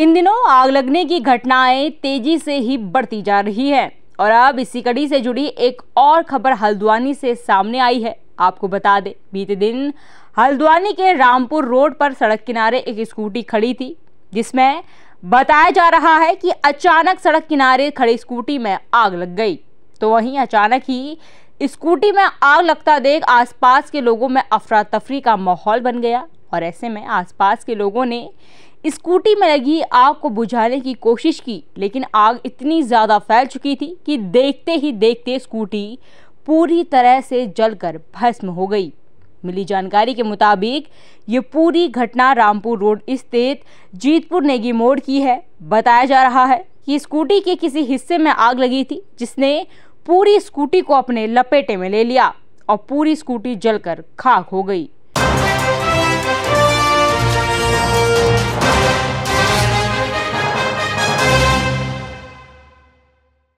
इन दिनों आग लगने की घटनाएं तेजी से ही बढ़ती जा रही है और अब इसी कड़ी से जुड़ी एक और खबर हल्द्वानी से सामने आई है आपको बता दें बीते दिन हल्द्वानी के रामपुर रोड पर सड़क किनारे एक स्कूटी खड़ी थी जिसमें बताया जा रहा है कि अचानक सड़क किनारे खड़ी स्कूटी में आग लग गई तो वहीं अचानक ही स्कूटी में आग लगता देख आसपास के लोगों में अफरा तफरी का माहौल बन गया और ऐसे में आसपास के लोगों ने स्कूटी में लगी आग को बुझाने की कोशिश की लेकिन आग इतनी ज़्यादा फैल चुकी थी कि देखते ही देखते स्कूटी पूरी तरह से जलकर भस्म हो गई मिली जानकारी के मुताबिक ये पूरी घटना रामपुर रोड स्थित जीतपुर नेगी मोड़ की है बताया जा रहा है कि स्कूटी के किसी हिस्से में आग लगी थी जिसने पूरी स्कूटी को अपने लपेटे में ले लिया और पूरी स्कूटी जलकर खाक हो गई